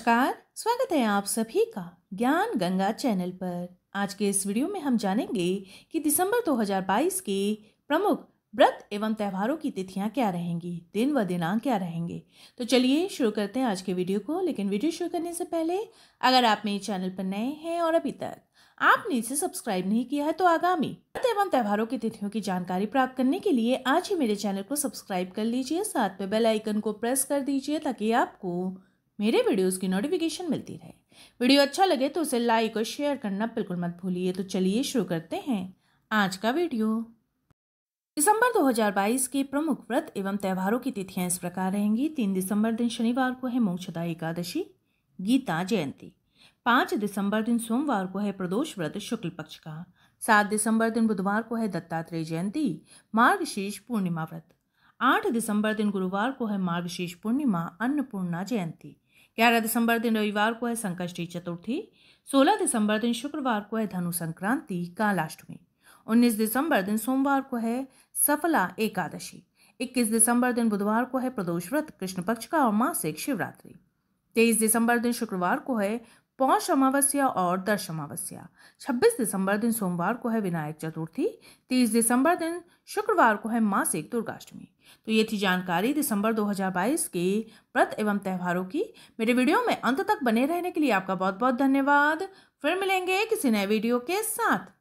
नमस्कार स्वागत है आप सभी का ज्ञान गंगा चैनल पर आज के इस वीडियो में हम जानेंगे कि दिसंबर 2022 के प्रमुख व्रत एवं त्योहारों की तिथियां क्या रहेंगी दिन व दिनांक क्या रहेंगे तो चलिए शुरू करते हैं आज के वीडियो को लेकिन वीडियो शुरू करने से पहले अगर आप मेरे चैनल पर नए हैं और अभी तक आपने इसे सब्सक्राइब नहीं किया है तो आगामी व्रत एवं त्योहारों की तिथियों की जानकारी प्राप्त करने के लिए आज ही मेरे चैनल को सब्सक्राइब कर लीजिए साथ में बेल आइकन को प्रेस कर दीजिए ताकि आपको मेरे वीडियोस की नोटिफिकेशन मिलती रहे वीडियो अच्छा लगे तो उसे लाइक और शेयर करना बिल्कुल मत भूलिए तो चलिए शुरू करते हैं आज का वीडियो दिसंबर 2022 के प्रमुख व्रत एवं त्योहारों की तिथियां इस प्रकार रहेंगी तीन दिसंबर दिन शनिवार को है मोक्षदा एकादशी गीता जयंती पाँच दिसंबर दिन सोमवार को है प्रदोष व्रत शुक्ल पक्ष का सात दिसंबर दिन बुधवार को है दत्तात्रेय जयंती मार्गशीर्ष पूर्णिमा व्रत आठ दिसंबर दिन गुरुवार को है मार्गशीर्ष पूर्णिमा अन्नपूर्णा जयंती ग्यारह दिसंबर दिन रविवार को है संकष्टी चतुर्थी सोलह दिसंबर दिन शुक्रवार को है धनु संक्रांति कालाष्टमी उन्नीस दिसंबर दिन सोमवार को है सफला एकादशी इक्कीस दिसंबर दिन बुधवार को है प्रदोष व्रत कृष्ण पक्ष का और मासिक शिवरात्रि तेईस दिसंबर दिन शुक्रवार को है पौष अमावस्या और दर्श अमावस्या 26 दिसंबर दिन सोमवार को है विनायक चतुर्थी 30 दिसंबर दिन शुक्रवार को है मासिक दुर्गाष्टमी तो ये थी जानकारी दिसंबर 2022 के व्रत एवं त्यौहारों की मेरे वीडियो में अंत तक बने रहने के लिए आपका बहुत बहुत धन्यवाद फिर मिलेंगे किसी नए वीडियो के साथ